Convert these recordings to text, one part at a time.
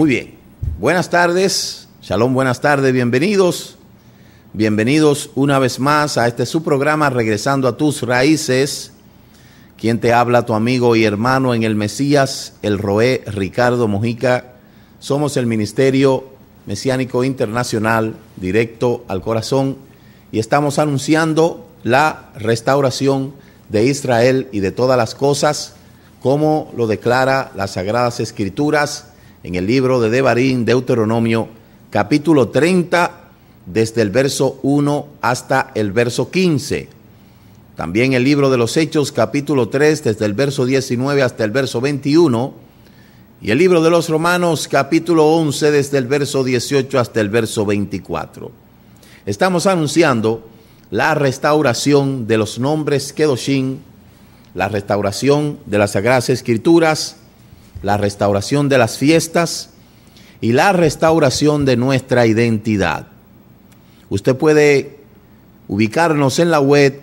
Muy bien, buenas tardes, shalom, buenas tardes, bienvenidos, bienvenidos una vez más a este su programa Regresando a tus raíces. Quien te habla, tu amigo y hermano en el Mesías, el Roé Ricardo Mojica. Somos el Ministerio Mesiánico Internacional, directo al corazón, y estamos anunciando la restauración de Israel y de todas las cosas, como lo declara las Sagradas Escrituras en el libro de Devarim, Deuteronomio, capítulo 30, desde el verso 1 hasta el verso 15. También el libro de los Hechos, capítulo 3, desde el verso 19 hasta el verso 21. Y el libro de los Romanos, capítulo 11, desde el verso 18 hasta el verso 24. Estamos anunciando la restauración de los nombres Kedoshin, la restauración de las Sagradas Escrituras, la restauración de las fiestas y la restauración de nuestra identidad. Usted puede ubicarnos en la web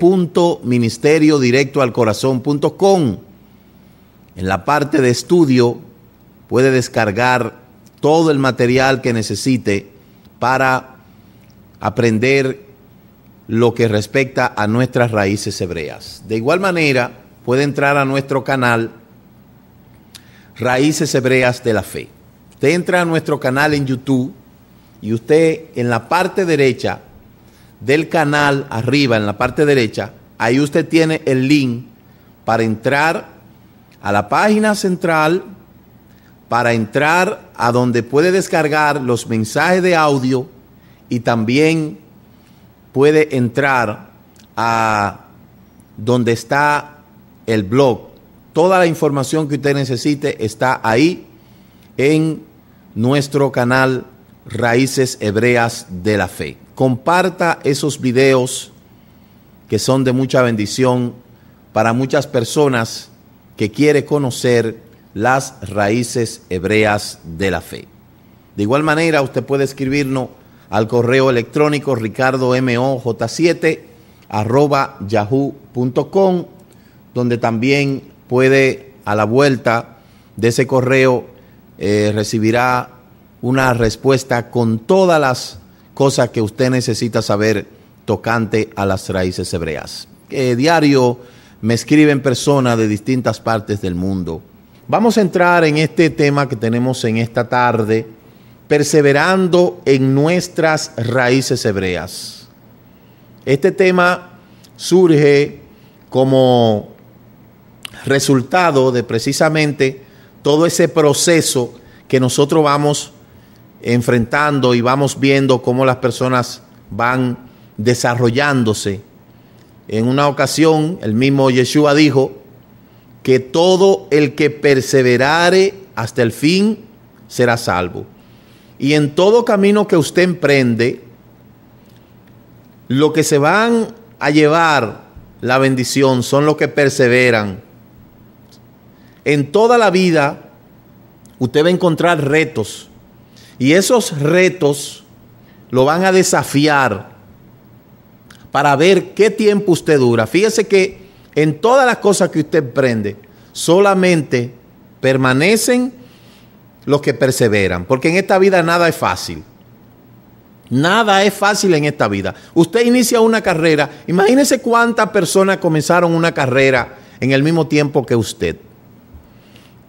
www.ministeriodirectoalcorazon.com. En la parte de estudio puede descargar todo el material que necesite para aprender lo que respecta a nuestras raíces hebreas. De igual manera, puede entrar a nuestro canal Raíces Hebreas de la Fe. Usted entra a nuestro canal en YouTube y usted en la parte derecha del canal, arriba en la parte derecha, ahí usted tiene el link para entrar a la página central, para entrar a donde puede descargar los mensajes de audio y también puede entrar a donde está el blog Toda la información que usted necesite está ahí en nuestro canal Raíces Hebreas de la Fe. Comparta esos videos que son de mucha bendición para muchas personas que quiere conocer las raíces hebreas de la fe. De igual manera, usted puede escribirnos al correo electrónico ricardomoj7 yahoo.com, donde también puede a la vuelta de ese correo eh, recibirá una respuesta con todas las cosas que usted necesita saber tocante a las raíces hebreas. Eh, diario me escriben personas de distintas partes del mundo. Vamos a entrar en este tema que tenemos en esta tarde, perseverando en nuestras raíces hebreas. Este tema surge como resultado de precisamente todo ese proceso que nosotros vamos enfrentando y vamos viendo cómo las personas van desarrollándose. En una ocasión, el mismo Yeshua dijo que todo el que perseverare hasta el fin será salvo. Y en todo camino que usted emprende, lo que se van a llevar la bendición son los que perseveran, en toda la vida usted va a encontrar retos y esos retos lo van a desafiar para ver qué tiempo usted dura. Fíjese que en todas las cosas que usted prende, solamente permanecen los que perseveran, porque en esta vida nada es fácil. Nada es fácil en esta vida. Usted inicia una carrera, imagínese cuántas personas comenzaron una carrera en el mismo tiempo que usted.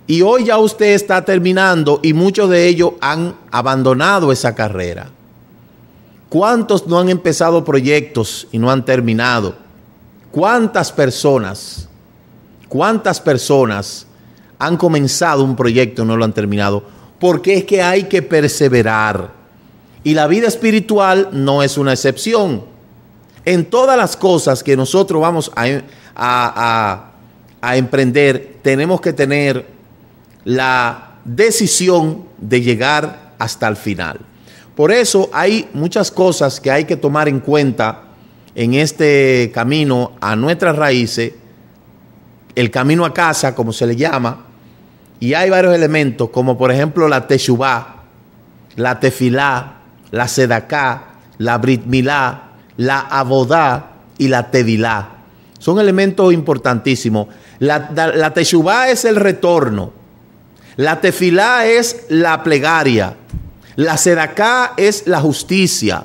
Y hoy ya usted está terminando y muchos de ellos han abandonado esa carrera. ¿Cuántos no han empezado proyectos y no han terminado? ¿Cuántas personas, cuántas personas han comenzado un proyecto y no lo han terminado? Porque es que hay que perseverar. Y la vida espiritual no es una excepción. En todas las cosas que nosotros vamos a, a, emprender, tenemos que tener la decisión de llegar hasta el final. Por eso hay muchas cosas que hay que tomar en cuenta en este camino a nuestras raíces, el camino a casa, como se le llama, y hay varios elementos, como por ejemplo la Teshuvá, la Tefilá, la Sedacá, la Brit la Abodá y la Tevilá. Son elementos importantísimos. La, la, la es el retorno. La tefilá es la plegaria. La sedacá es la justicia.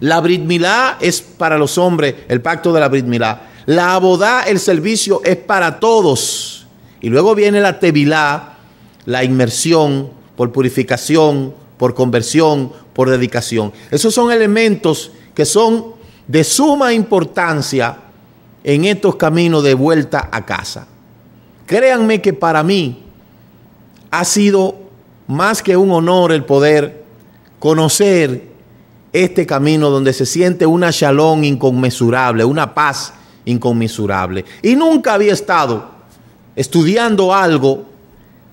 La britmilá es para los hombres, el pacto de la britmilá. La abodá, el servicio, es para todos. Y luego viene la tevilá, la inmersión por purificación, por conversión, por dedicación. Esos son elementos que son de suma importancia en estos caminos de vuelta a casa. Créanme que para mí, ha sido más que un honor el poder conocer este camino donde se siente una shalom inconmensurable, una paz inconmensurable. Y nunca había estado estudiando algo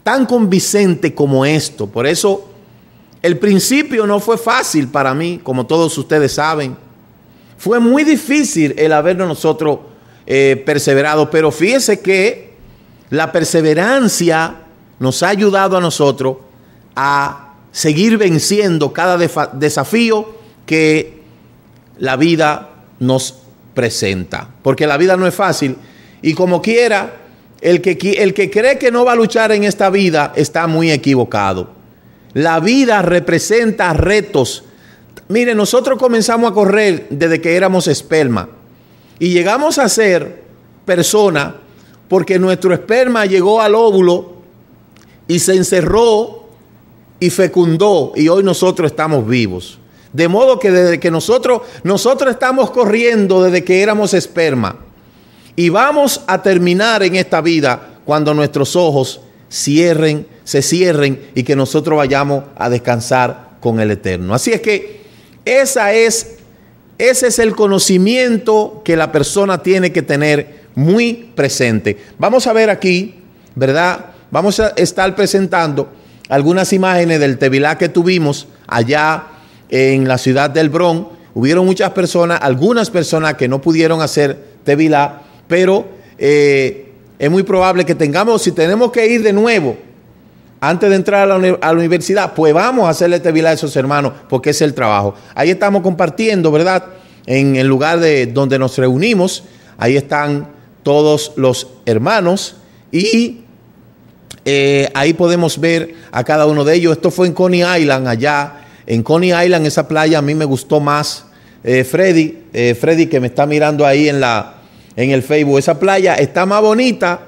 tan convincente como esto. Por eso el principio no fue fácil para mí, como todos ustedes saben. Fue muy difícil el habernos nosotros eh, perseverado, pero fíjese que la perseverancia nos ha ayudado a nosotros a seguir venciendo cada desafío que la vida nos presenta. Porque la vida no es fácil y como quiera, el que, el que cree que no va a luchar en esta vida está muy equivocado. La vida representa retos. Mire, nosotros comenzamos a correr desde que éramos esperma y llegamos a ser persona porque nuestro esperma llegó al óvulo y se encerró y fecundó y hoy nosotros estamos vivos. De modo que desde que nosotros, nosotros estamos corriendo desde que éramos esperma y vamos a terminar en esta vida cuando nuestros ojos cierren, se cierren y que nosotros vayamos a descansar con el Eterno. Así es que esa es, ese es el conocimiento que la persona tiene que tener muy presente. Vamos a ver aquí, ¿verdad? Vamos a estar presentando algunas imágenes del Tevilá que tuvimos allá en la ciudad del Bron. Hubieron muchas personas, algunas personas que no pudieron hacer Tevilá, pero eh, es muy probable que tengamos, si tenemos que ir de nuevo antes de entrar a la, universidad, pues vamos a hacerle Tevilá a esos hermanos, porque es el trabajo. Ahí estamos compartiendo, ¿verdad? En el lugar de donde nos reunimos, ahí están todos los hermanos y eh, ahí podemos ver a cada uno de ellos. Esto fue en Coney Island, allá. En Coney Island, esa playa a mí me gustó más. Eh, Freddy, eh, Freddy que me está mirando ahí en, la, en el Facebook, esa playa está más bonita.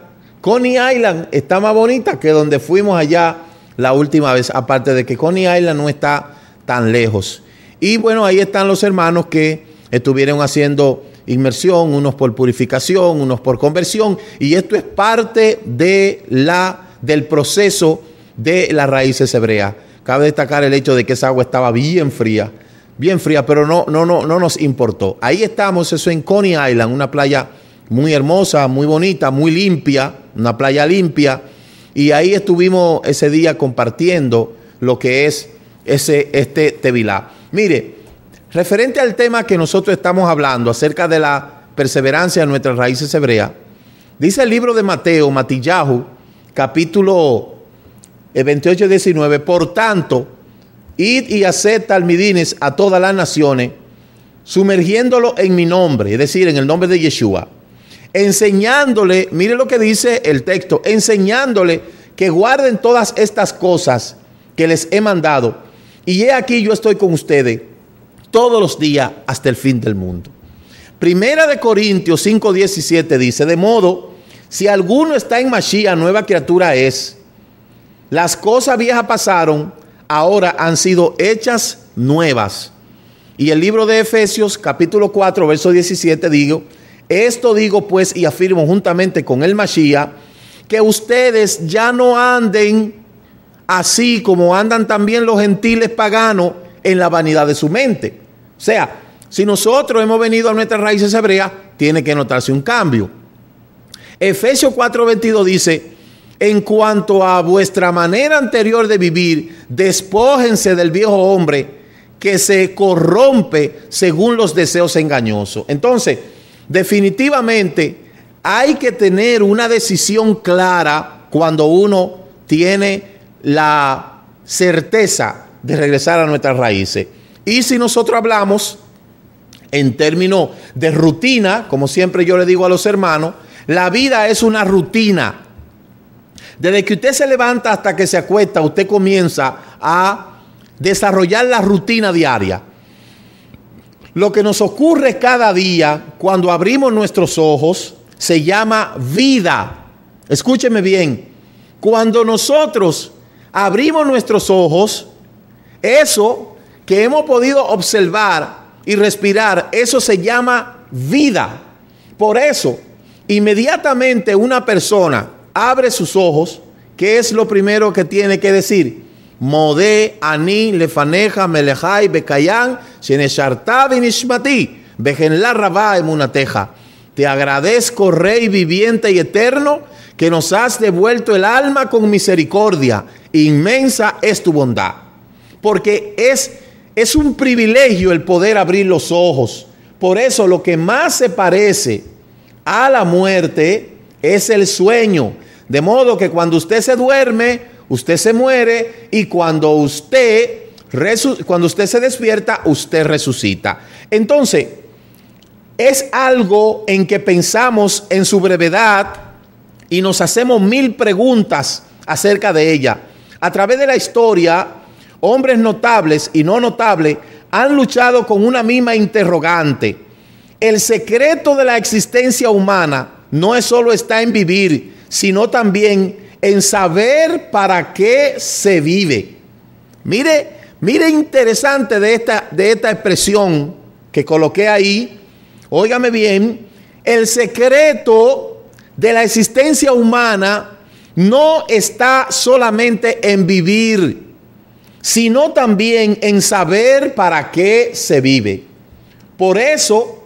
Coney Island está más bonita que donde fuimos allá la última vez. Aparte de que Coney Island no está tan lejos. Y bueno, ahí están los hermanos que estuvieron haciendo inmersión, unos por purificación, unos por conversión. Y esto es parte de la del proceso de las raíces hebreas. Cabe destacar el hecho de que esa agua estaba bien fría, bien fría, pero no, no, no, no nos importó. Ahí estamos, eso en Coney Island, una playa muy hermosa, muy bonita, muy limpia, una playa limpia. Y ahí estuvimos ese día compartiendo lo que es ese, este Tevilá. Mire, referente al tema que nosotros estamos hablando acerca de la perseverancia de nuestras raíces hebreas, dice el libro de Mateo, Matillahu, capítulo 28 19. Por tanto, id y haced almidines a todas las naciones, sumergiéndolo en mi nombre, es decir, en el nombre de Yeshua, enseñándole, mire lo que dice el texto, enseñándole que guarden todas estas cosas que les he mandado. Y he aquí yo estoy con ustedes todos los días hasta el fin del mundo. Primera de Corintios 5:17 dice, de modo si alguno está en Mashiach, nueva criatura es. Las cosas viejas pasaron, ahora han sido hechas nuevas. Y el libro de Efesios, capítulo 4, verso 17, digo, esto digo pues y afirmo juntamente con el Mashiach, que ustedes ya no anden así como andan también los gentiles paganos en la vanidad de su mente. O sea, si nosotros hemos venido a nuestras raíces hebreas, tiene que notarse un cambio. Efesios 4:22 dice, en cuanto a vuestra manera anterior de vivir, despójense del viejo hombre que se corrompe según los deseos engañosos. Entonces, definitivamente hay que tener una decisión clara cuando uno tiene la certeza de regresar a nuestras raíces. Y si nosotros hablamos en términos de rutina, como siempre yo le digo a los hermanos, la vida es una rutina. Desde que usted se levanta hasta que se acuesta, usted comienza a desarrollar la rutina diaria. Lo que nos ocurre cada día cuando abrimos nuestros ojos se llama vida. Escúcheme bien. Cuando nosotros abrimos nuestros ojos, eso que hemos podido observar y respirar, eso se llama vida. Por eso, Inmediatamente una persona abre sus ojos, ¿qué es lo primero que tiene que decir? Modé, Ani, Lefaneja, Melejai, Nishmati, Rabá, Te agradezco, Rey viviente y eterno, que nos has devuelto el alma con misericordia. Inmensa es tu bondad. Porque es, es un privilegio el poder abrir los ojos. Por eso lo que más se parece a la muerte es el sueño. De modo que cuando usted se duerme, usted se muere y cuando usted, cuando usted se despierta, usted resucita. Entonces, es algo en que pensamos en su brevedad y nos hacemos mil preguntas acerca de ella. A través de la historia, hombres notables y no notables han luchado con una misma interrogante. El secreto de la existencia humana no es solo está en vivir, sino también en saber para qué se vive. Mire, mire interesante de esta, de esta expresión que coloqué ahí. Óigame bien, el secreto de la existencia humana no está solamente en vivir, sino también en saber para qué se vive. Por eso,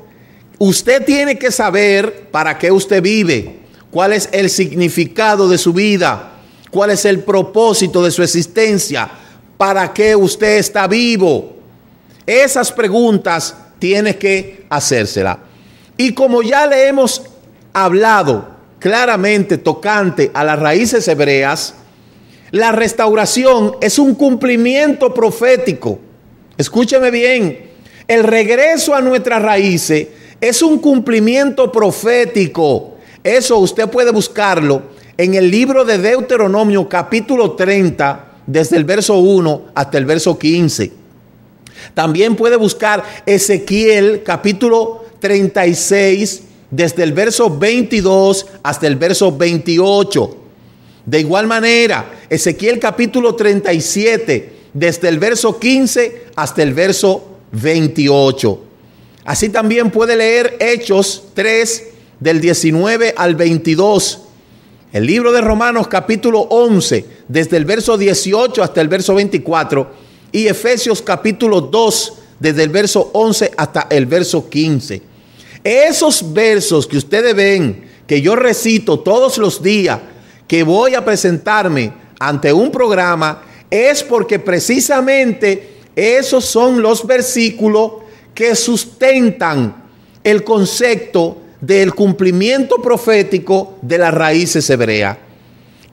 Usted tiene que saber para qué usted vive, cuál es el significado de su vida, cuál es el propósito de su existencia, para qué usted está vivo. Esas preguntas tiene que hacérsela. Y como ya le hemos hablado claramente tocante a las raíces hebreas, la restauración es un cumplimiento profético. Escúcheme bien, el regreso a nuestras raíces es un cumplimiento profético. Eso usted puede buscarlo en el libro de Deuteronomio capítulo 30, desde el verso 1 hasta el verso 15. También puede buscar Ezequiel capítulo 36, desde el verso 22 hasta el verso 28. De igual manera, Ezequiel capítulo 37, desde el verso 15 hasta el verso 28. Así también puede leer Hechos 3 del 19 al 22. El libro de Romanos capítulo 11, desde el verso 18 hasta el verso 24. Y Efesios capítulo 2, desde el verso 11 hasta el verso 15. Esos versos que ustedes ven, que yo recito todos los días, que voy a presentarme ante un programa, es porque precisamente esos son los versículos que sustentan el concepto del cumplimiento profético de las raíces hebreas.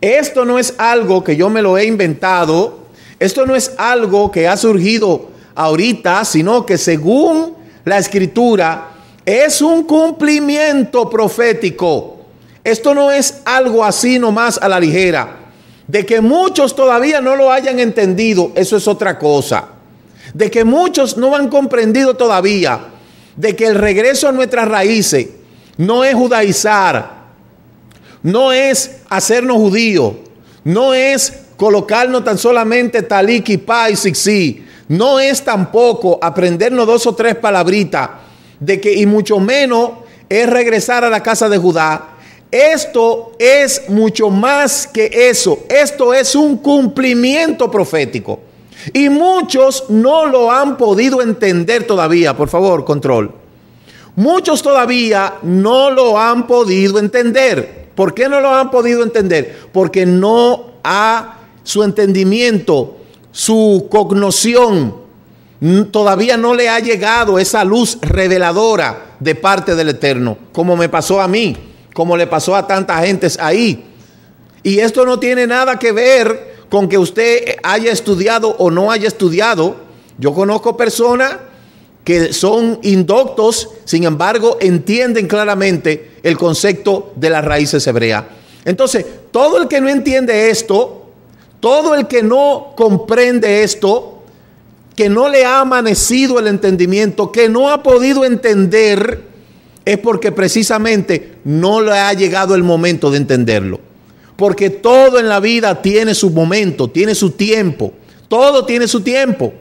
Esto no es algo que yo me lo he inventado, esto no es algo que ha surgido ahorita, sino que según la escritura es un cumplimiento profético. Esto no es algo así nomás a la ligera. De que muchos todavía no lo hayan entendido, eso es otra cosa de que muchos no han comprendido todavía, de que el regreso a nuestras raíces no es judaizar, no es hacernos judíos, no es colocarnos tan solamente taliki, pa y sixi, no es tampoco aprendernos dos o tres palabritas de que, y mucho menos es regresar a la casa de Judá. Esto es mucho más que eso. Esto es un cumplimiento profético. Y muchos no lo han podido entender todavía. Por favor, control. Muchos todavía no lo han podido entender. ¿Por qué no lo han podido entender? Porque no ha su entendimiento, su cognoción, todavía no le ha llegado esa luz reveladora de parte del Eterno, como me pasó a mí, como le pasó a tantas gentes ahí. Y esto no tiene nada que ver con que usted haya estudiado o no haya estudiado. Yo conozco personas que son indoctos, sin embargo, entienden claramente el concepto de las raíces hebreas. Entonces, todo el que no entiende esto, todo el que no comprende esto, que no le ha amanecido el entendimiento, que no ha podido entender, es porque precisamente no le ha llegado el momento de entenderlo. Porque todo en la vida tiene su momento, tiene su tiempo. Todo tiene su tiempo.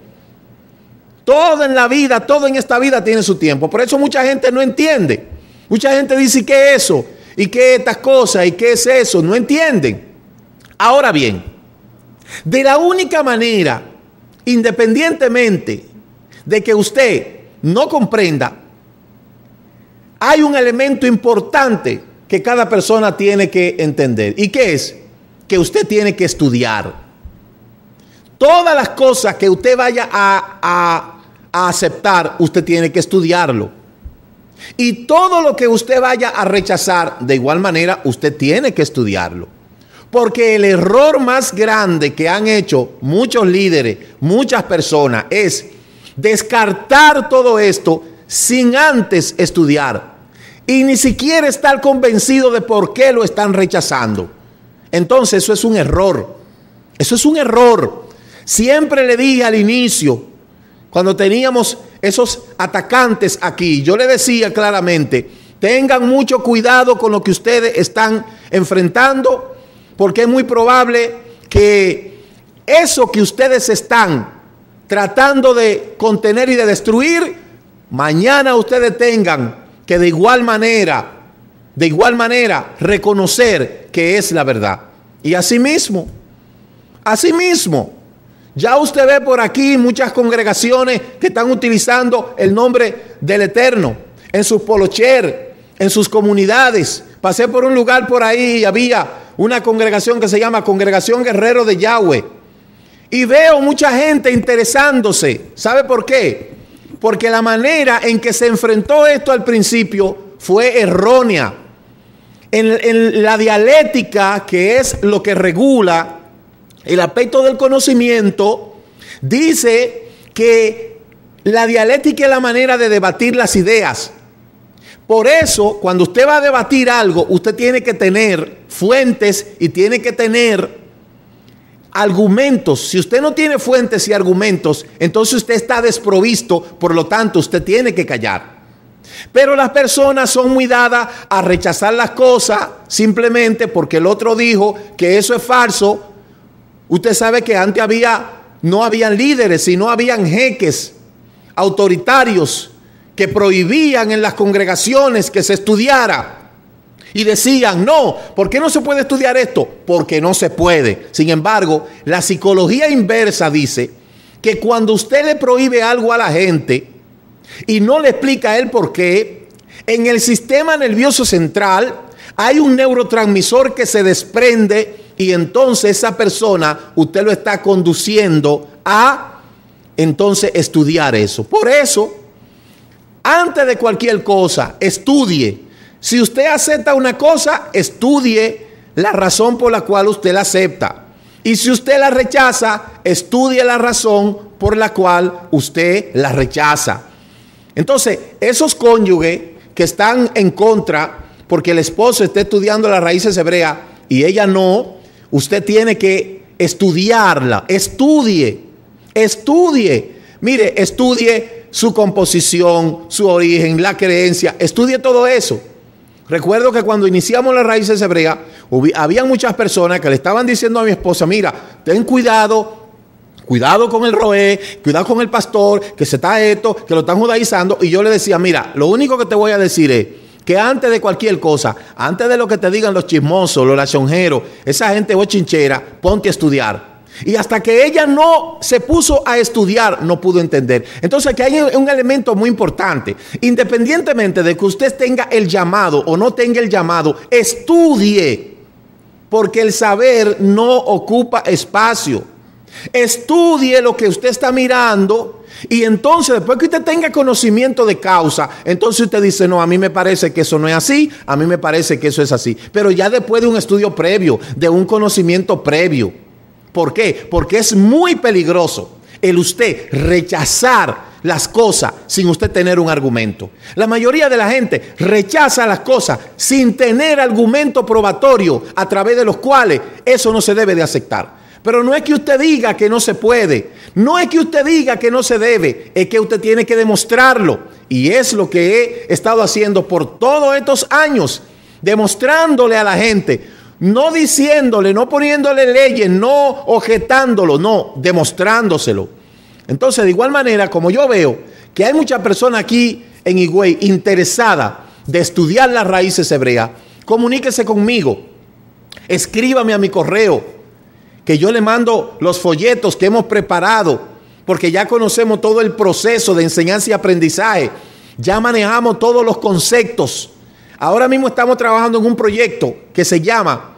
Todo en la vida, todo en esta vida tiene su tiempo. Por eso mucha gente no entiende. Mucha gente dice, ¿y qué es eso? ¿Y qué es estas cosas? ¿Y qué es eso? No entienden. Ahora bien, de la única manera, independientemente de que usted no comprenda, hay un elemento importante que cada persona tiene que entender. ¿Y qué es? Que usted tiene que estudiar. Todas las cosas que usted vaya a, a aceptar, usted tiene que estudiarlo. Y todo lo que usted vaya a rechazar, de igual manera, usted tiene que estudiarlo. Porque el error más grande que han hecho muchos líderes, muchas personas, es descartar todo esto sin antes estudiar y ni siquiera estar convencido de por qué lo están rechazando. Entonces eso es un error. Eso es un error. Siempre le dije al inicio, cuando teníamos esos atacantes aquí, yo le decía claramente, tengan mucho cuidado con lo que ustedes están enfrentando, porque es muy probable que eso que ustedes están tratando de contener y de destruir, mañana ustedes tengan que de igual manera, de igual manera, reconocer que es la verdad. Y asimismo, asimismo, ya usted ve por aquí muchas congregaciones que están utilizando el nombre del Eterno en sus polocher, en sus comunidades. Pasé por un lugar por ahí y había una congregación que se llama Congregación Guerrero de Yahweh. Y veo mucha gente interesándose. ¿Sabe por qué? porque la manera en que se enfrentó esto al principio fue errónea. En, la dialéctica, que es lo que regula el aspecto del conocimiento, dice que la dialéctica es la manera de debatir las ideas. Por eso, cuando usted va a debatir algo, usted tiene que tener fuentes y tiene que tener argumentos. Si usted no tiene fuentes y argumentos, entonces usted está desprovisto, por lo tanto usted tiene que callar. Pero las personas son muy dadas a rechazar las cosas simplemente porque el otro dijo que eso es falso. Usted sabe que antes había, no habían líderes, sino habían jeques autoritarios que prohibían en las congregaciones que se estudiara y decían, no, ¿por qué no se puede estudiar esto? Porque no se puede. Sin embargo, la psicología inversa dice que cuando usted le prohíbe algo a la gente y no le explica a él por qué, en el sistema nervioso central hay un neurotransmisor que se desprende y entonces esa persona usted lo está conduciendo a entonces estudiar eso. Por eso, antes de cualquier cosa, estudie, si usted acepta una cosa, estudie la razón por la cual usted la acepta. Y si usted la rechaza, estudie la razón por la cual usted la rechaza. Entonces, esos cónyuges que están en contra porque el esposo está estudiando las raíces hebreas y ella no, usted tiene que estudiarla. Estudie, estudie. Mire, estudie su composición, su origen, la creencia, estudie todo eso. Recuerdo que cuando iniciamos las raíces hebreas, había muchas personas que le estaban diciendo a mi esposa, mira, ten cuidado, cuidado con el roé, cuidado con el pastor, que se está esto, que lo están judaizando. Y yo le decía, mira, lo único que te voy a decir es que antes de cualquier cosa, antes de lo que te digan los chismosos, los lachonjeros, esa gente chinchera ponte a estudiar. Y hasta que ella no se puso a estudiar, no pudo entender. Entonces aquí hay un elemento muy importante. Independientemente de que usted tenga el llamado o no tenga el llamado, estudie. Porque el saber no ocupa espacio. Estudie lo que usted está mirando. Y entonces, después que usted tenga conocimiento de causa, entonces usted dice, no, a mí me parece que eso no es así, a mí me parece que eso es así. Pero ya después de un estudio previo, de un conocimiento previo. ¿Por qué? Porque es muy peligroso el usted rechazar las cosas sin usted tener un argumento. La mayoría de la gente rechaza las cosas sin tener argumento probatorio a través de los cuales eso no se debe de aceptar. Pero no es que usted diga que no se puede, no es que usted diga que no se debe, es que usted tiene que demostrarlo. Y es lo que he estado haciendo por todos estos años, demostrándole a la gente, no diciéndole, no poniéndole leyes, no objetándolo, no, demostrándoselo. Entonces, de igual manera, como yo veo que hay mucha persona aquí en Higüey interesada de estudiar las raíces hebreas, comuníquese conmigo, escríbame a mi correo, que yo le mando los folletos que hemos preparado, porque ya conocemos todo el proceso de enseñanza y aprendizaje, ya manejamos todos los conceptos Ahora mismo estamos trabajando en un proyecto que se llama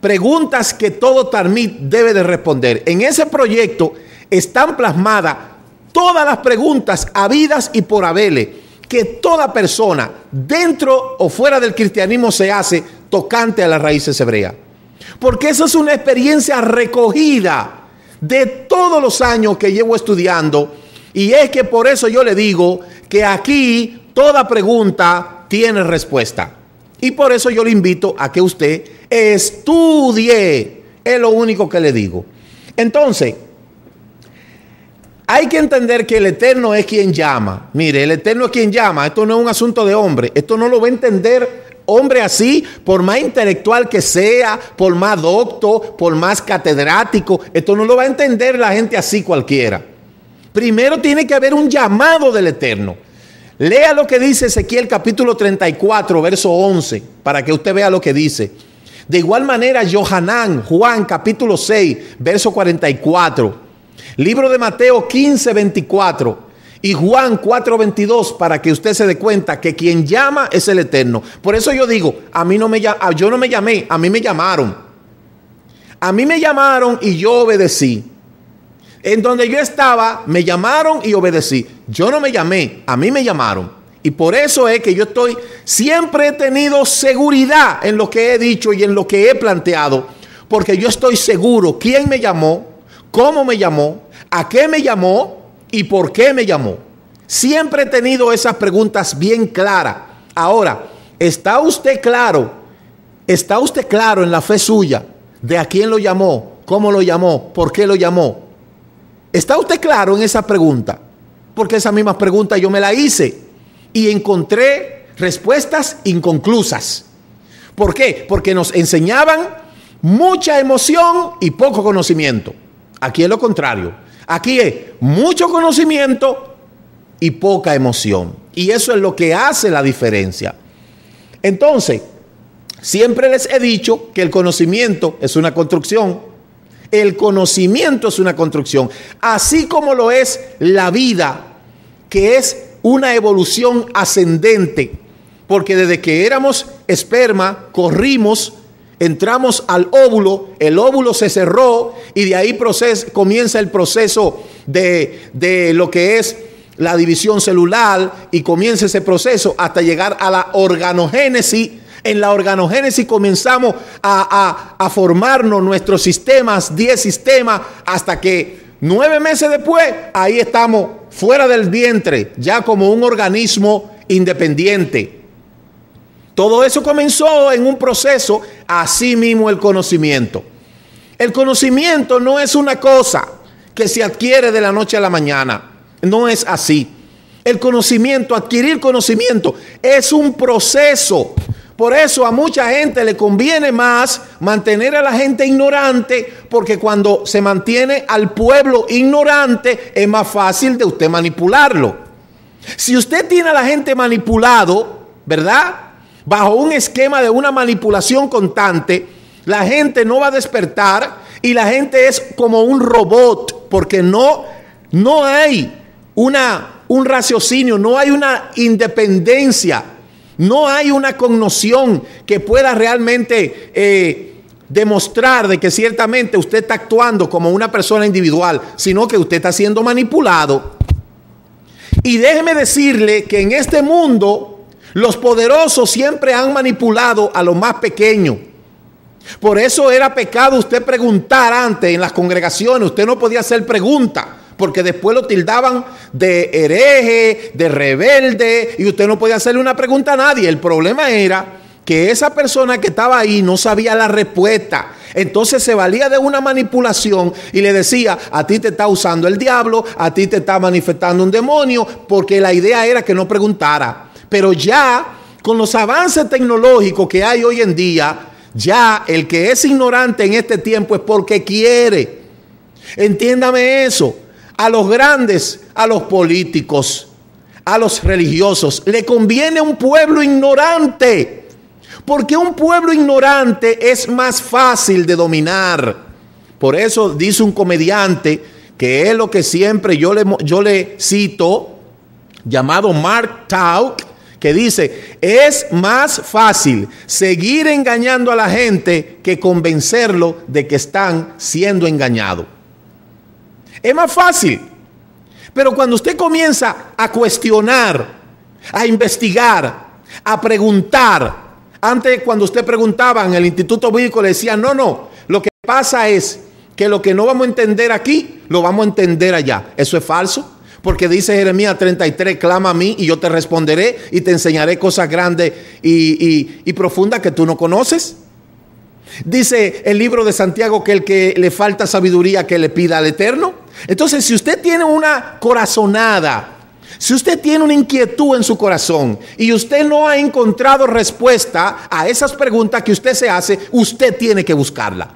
Preguntas que todo Tarmit debe de responder. En ese proyecto están plasmadas todas las preguntas habidas y por Abele que toda persona dentro o fuera del cristianismo se hace tocante a las raíces hebreas. Porque eso es una experiencia recogida de todos los años que llevo estudiando. Y es que por eso yo le digo que aquí toda pregunta tiene respuesta. Y por eso yo le invito a que usted estudie. Es lo único que le digo. Entonces, hay que entender que el Eterno es quien llama. Mire, el Eterno es quien llama. Esto no es un asunto de hombre. Esto no lo va a entender hombre así, por más intelectual que sea, por más docto, por más catedrático. Esto no lo va a entender la gente así cualquiera. Primero tiene que haber un llamado del Eterno. Lea lo que dice Ezequiel capítulo 34, verso 11, para que usted vea lo que dice. De igual manera, Johanán, Juan capítulo 6, verso 44. Libro de Mateo 15, 24. Y Juan 4, 22, para que usted se dé cuenta que quien llama es el Eterno. Por eso yo digo, a mí no me yo no me llamé, a mí me llamaron. A mí me llamaron y yo obedecí. En donde yo estaba, me llamaron y obedecí. Yo no me llamé, a mí me llamaron. Y por eso es que yo estoy, siempre he tenido seguridad en lo que he dicho y en lo que he planteado. Porque yo estoy seguro quién me llamó, cómo me llamó, a qué me llamó y por qué me llamó. Siempre he tenido esas preguntas bien claras. Ahora, ¿está usted claro? ¿Está usted claro en la fe suya de a quién lo llamó, cómo lo llamó, por qué lo llamó? ¿Está usted claro en esa pregunta? Porque esa misma pregunta yo me la hice y encontré respuestas inconclusas. ¿Por qué? Porque nos enseñaban mucha emoción y poco conocimiento. Aquí es lo contrario. Aquí es mucho conocimiento y poca emoción. Y eso es lo que hace la diferencia. Entonces, siempre les he dicho que el conocimiento es una construcción el conocimiento es una construcción, así como lo es la vida, que es una evolución ascendente, porque desde que éramos esperma, corrimos, entramos al óvulo, el óvulo se cerró y de ahí comienza el proceso de, de lo que es la división celular y comienza ese proceso hasta llegar a la organogénesis en la organogénesis comenzamos a, formarnos nuestros sistemas, 10 sistemas, hasta que nueve meses después, ahí estamos fuera del vientre, ya como un organismo independiente. Todo eso comenzó en un proceso, así mismo el conocimiento. El conocimiento no es una cosa que se adquiere de la noche a la mañana, no es así. El conocimiento, adquirir conocimiento, es un proceso por eso a mucha gente le conviene más mantener a la gente ignorante, porque cuando se mantiene al pueblo ignorante es más fácil de usted manipularlo. Si usted tiene a la gente manipulado, ¿verdad? Bajo un esquema de una manipulación constante, la gente no va a despertar y la gente es como un robot, porque no, no hay una, un raciocinio, no hay una independencia no hay una connoción que pueda realmente eh, demostrar de que ciertamente usted está actuando como una persona individual, sino que usted está siendo manipulado. Y déjeme decirle que en este mundo los poderosos siempre han manipulado a lo más pequeño. Por eso era pecado usted preguntar antes en las congregaciones, usted no podía hacer preguntas porque después lo tildaban de hereje, de rebelde, y usted no podía hacerle una pregunta a nadie. El problema era que esa persona que estaba ahí no sabía la respuesta. Entonces se valía de una manipulación y le decía, a ti te está usando el diablo, a ti te está manifestando un demonio, porque la idea era que no preguntara. Pero ya con los avances tecnológicos que hay hoy en día, ya el que es ignorante en este tiempo es porque quiere. Entiéndame eso a los grandes, a los políticos, a los religiosos. Le conviene un pueblo ignorante, porque un pueblo ignorante es más fácil de dominar. Por eso dice un comediante, que es lo que siempre yo le, yo le cito, llamado Mark Tauk, que dice, es más fácil seguir engañando a la gente que convencerlo de que están siendo engañados. Es más fácil. Pero cuando usted comienza a cuestionar, a investigar, a preguntar, antes cuando usted preguntaba en el Instituto Bíblico le decía, no, no, lo que pasa es que lo que no vamos a entender aquí, lo vamos a entender allá. Eso es falso. Porque dice Jeremías 33, clama a mí y yo te responderé y te enseñaré cosas grandes y, y profundas que tú no conoces. Dice el libro de Santiago que el que le falta sabiduría que le pida al Eterno. Entonces, si usted tiene una corazonada, si usted tiene una inquietud en su corazón y usted no ha encontrado respuesta a esas preguntas que usted se hace, usted tiene que buscarla.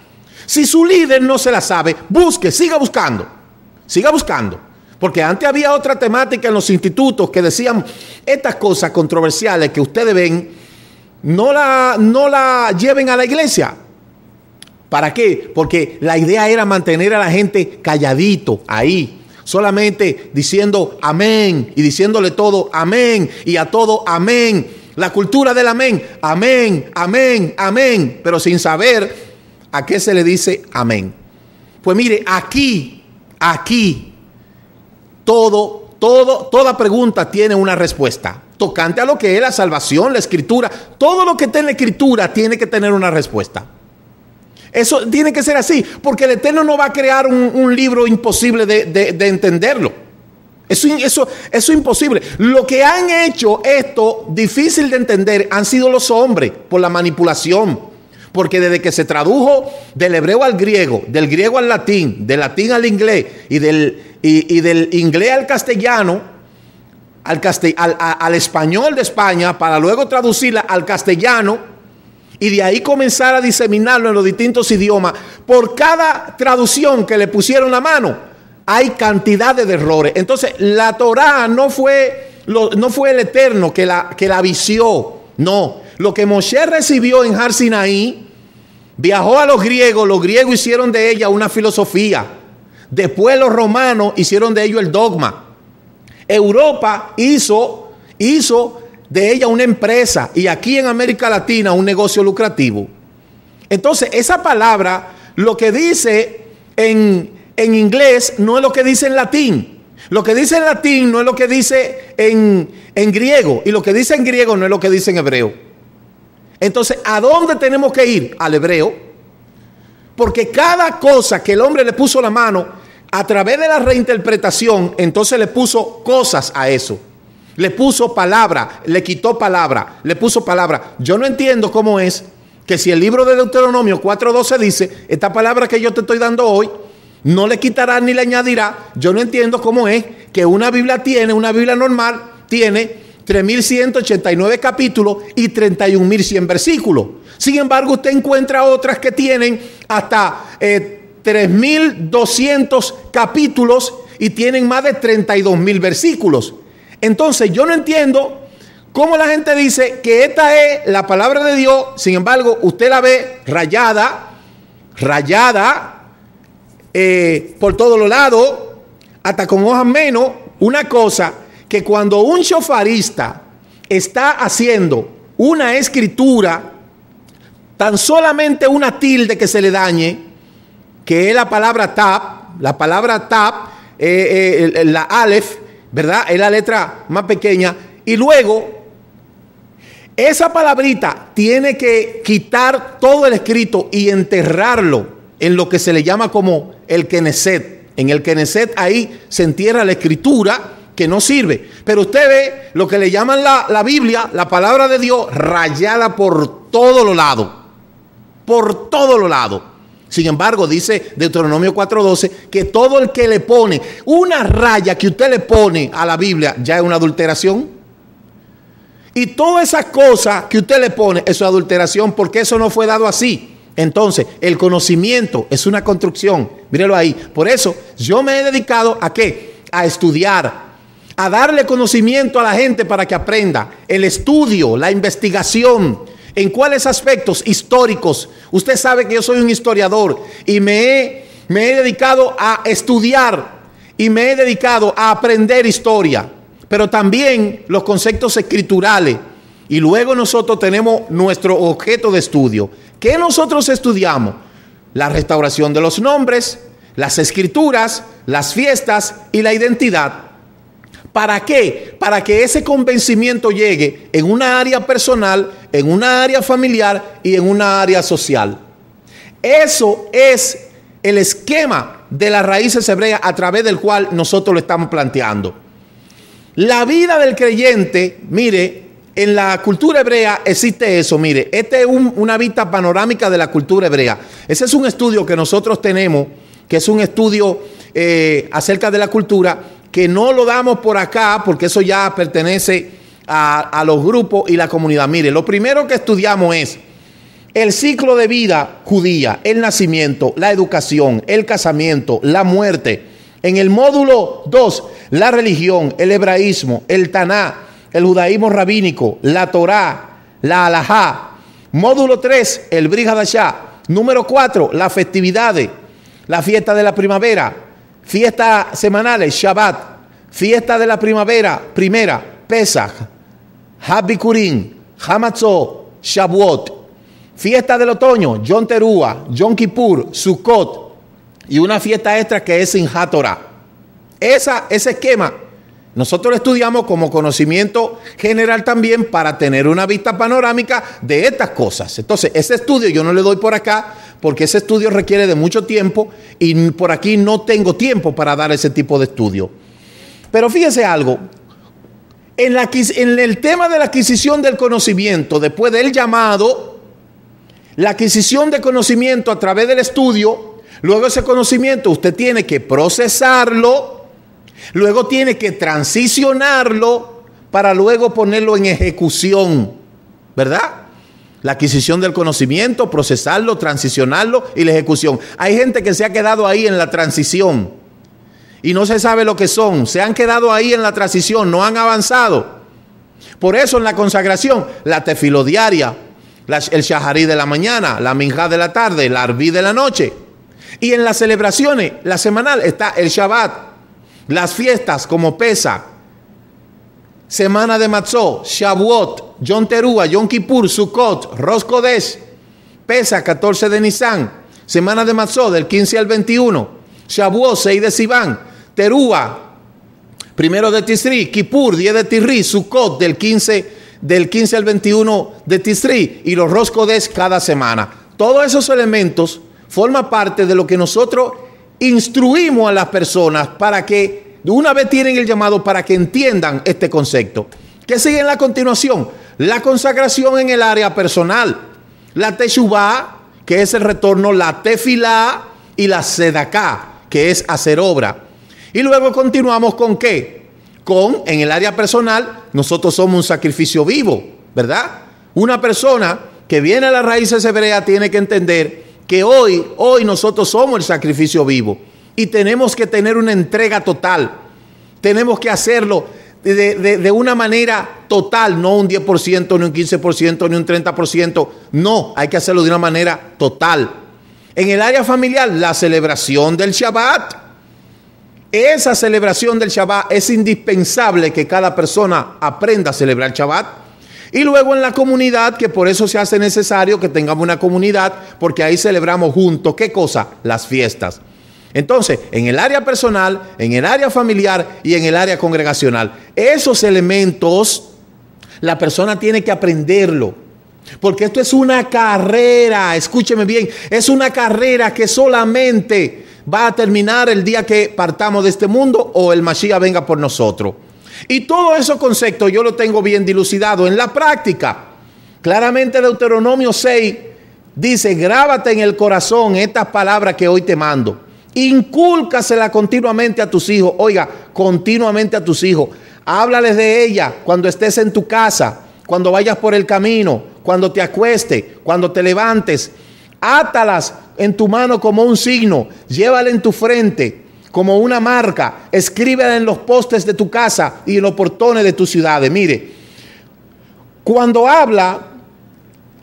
Si su líder no se la sabe, busque, siga buscando, siga buscando. Porque antes había otra temática en los institutos que decían estas cosas controversiales que ustedes ven, no la, no la lleven a la iglesia, ¿Para qué? Porque la idea era mantener a la gente calladito ahí, solamente diciendo amén y diciéndole todo amén y a todo amén. La cultura del amén, amén, amén, amén, pero sin saber a qué se le dice amén. Pues mire, aquí, aquí, todo, todo, toda pregunta tiene una respuesta. Tocante a lo que es la salvación, la escritura, todo lo que está en la escritura tiene que tener una respuesta. Eso tiene que ser así, porque el Eterno no va a crear un, libro imposible de, entenderlo. Eso, es imposible. Lo que han hecho esto difícil de entender han sido los hombres por la manipulación. Porque desde que se tradujo del hebreo al griego, del griego al latín, del latín al inglés y del, inglés al castellano, al, al español de España, para luego traducirla al castellano, y de ahí comenzar a diseminarlo en los distintos idiomas, por cada traducción que le pusieron la mano, hay cantidades de errores. Entonces, la Torá no fue, no fue el Eterno que la, que la vició, no. Lo que Moshe recibió en Har Sinaí, viajó a los griegos, los griegos hicieron de ella una filosofía. Después los romanos hicieron de ello el dogma. Europa hizo, hizo de ella una empresa y aquí en América Latina un negocio lucrativo. Entonces, esa palabra, lo que dice en, en inglés no es lo que dice en latín. Lo que dice en latín no es lo que dice en, en, griego. Y lo que dice en griego no es lo que dice en hebreo. Entonces, ¿a dónde tenemos que ir? Al hebreo. Porque cada cosa que el hombre le puso la mano, a través de la reinterpretación, entonces le puso cosas a eso. Le puso palabra, le quitó palabra, le puso palabra. Yo no entiendo cómo es que si el libro de Deuteronomio 4.12 dice, esta palabra que yo te estoy dando hoy, no le quitará ni le añadirá, yo no entiendo cómo es que una Biblia tiene, una Biblia normal, tiene 3.189 capítulos y 31.100 versículos. Sin embargo, usted encuentra otras que tienen hasta 3.200 eh, capítulos y tienen más de 32.000 versículos. Entonces yo no entiendo cómo la gente dice que esta es la palabra de Dios, sin embargo usted la ve rayada, rayada eh, por todos los lados, hasta con hojas menos, una cosa que cuando un chofarista está haciendo una escritura, tan solamente una tilde que se le dañe, que es la palabra tap, la palabra tap, eh, eh, la aleph, ¿verdad? Es la letra más pequeña. Y luego, esa palabrita tiene que quitar todo el escrito y enterrarlo en lo que se le llama como el Keneset. En el Keneset ahí se entierra la escritura que no sirve. Pero usted ve lo que le llaman la, la Biblia, la palabra de Dios, rayada por todos los lados. Por todos los lados. Sin embargo, dice Deuteronomio 4:12 que todo el que le pone una raya que usted le pone a la Biblia ya es una adulteración. Y todas esas cosas que usted le pone es una adulteración porque eso no fue dado así. Entonces, el conocimiento es una construcción. Mírelo ahí. Por eso yo me he dedicado a qué? A estudiar, a darle conocimiento a la gente para que aprenda. El estudio, la investigación ¿En cuáles aspectos históricos? Usted sabe que yo soy un historiador y me he, me he dedicado a estudiar y me he dedicado a aprender historia, pero también los conceptos escriturales. Y luego nosotros tenemos nuestro objeto de estudio. ¿Qué nosotros estudiamos? La restauración de los nombres, las escrituras, las fiestas y la identidad. ¿Para qué? Para que ese convencimiento llegue en una área personal, en una área familiar y en una área social. Eso es el esquema de las raíces hebreas a través del cual nosotros lo estamos planteando. La vida del creyente, mire, en la cultura hebrea existe eso, mire, esta es una vista panorámica de la cultura hebrea. Ese es un estudio que nosotros tenemos, que es un estudio eh, acerca de la cultura, que no lo damos por acá, porque eso ya pertenece a, los grupos y la comunidad. Mire, lo primero que estudiamos es el ciclo de vida judía, el nacimiento, la educación, el casamiento, la muerte. En el módulo 2, la religión, el hebraísmo, el Taná, el judaísmo rabínico, la Torá, la Alajá. Módulo 3, el Brihadashá. Número 4, las festividades, la fiesta de la primavera, fiestas semanales, Shabbat, fiesta de la primavera, primera, Pesach, Habikurín... Hamatzó, Shavuot, fiesta del otoño, John Terúa, Yom Kippur, Sukkot, y una fiesta extra que es sin Esa, ese esquema nosotros lo estudiamos como conocimiento general también para tener una vista panorámica de estas cosas. Entonces, ese estudio yo no le doy por acá porque ese estudio requiere de mucho tiempo y por aquí no tengo tiempo para dar ese tipo de estudio. Pero fíjese algo, en, en el tema de la adquisición del conocimiento, después del llamado, la adquisición de conocimiento a través del estudio, luego ese conocimiento usted tiene que procesarlo, Luego tiene que transicionarlo para luego ponerlo en ejecución, ¿verdad? La adquisición del conocimiento, procesarlo, transicionarlo y la ejecución. Hay gente que se ha quedado ahí en la transición y no se sabe lo que son. Se han quedado ahí en la transición, no han avanzado. Por eso en la consagración, la tefilodiaria, el shaharí de la mañana, la minjá de la tarde, la arbi de la noche. Y en las celebraciones, la semanal, está el Shabbat, las fiestas como Pesa, Semana de Matzó, Shavuot, Yom Terúa, Yom Kippur, Sukot, Roskodesh, Pesa 14 de Nisan, Semana de Matzó del 15 al 21, Shavuot 6 de Sivan, Terúa primero de Tisri, Kippur 10 de Tisri, Sukot del 15 del 15 al 21 de Tisri y los Roskodesh cada semana. Todos esos elementos forman parte de lo que nosotros instruimos a las personas para que, de una vez tienen el llamado, para que entiendan este concepto. ¿Qué sigue en la continuación? La consagración en el área personal. La Teshuvah, que es el retorno, la Tefilá y la Sedaká, que es hacer obra. Y luego continuamos con qué? Con, en el área personal, nosotros somos un sacrificio vivo, ¿verdad? Una persona que viene a las raíces hebreas tiene que entender que hoy, hoy nosotros somos el sacrificio vivo y tenemos que tener una entrega total. Tenemos que hacerlo de, una manera total, no un 10%, ni un 15%, ni un 30%. No, hay que hacerlo de una manera total. En el área familiar, la celebración del Shabbat. Esa celebración del Shabbat es indispensable que cada persona aprenda a celebrar Shabbat y luego en la comunidad, que por eso se hace necesario que tengamos una comunidad, porque ahí celebramos juntos, ¿qué cosa? Las fiestas. Entonces, en el área personal, en el área familiar y en el área congregacional, esos elementos la persona tiene que aprenderlo. Porque esto es una carrera, escúcheme bien, es una carrera que solamente va a terminar el día que partamos de este mundo o el Mashiach venga por nosotros. Y todo esos concepto yo lo tengo bien dilucidado en la práctica. Claramente Deuteronomio 6 dice, grábate en el corazón estas palabras que hoy te mando. Incúlcasela continuamente a tus hijos. Oiga, continuamente a tus hijos. Háblales de ella cuando estés en tu casa, cuando vayas por el camino, cuando te acueste, cuando te levantes. Átalas en tu mano como un signo, llévala en tu frente, como una marca, escríbela en los postes de tu casa y en los portones de tu ciudad. Mire, cuando habla,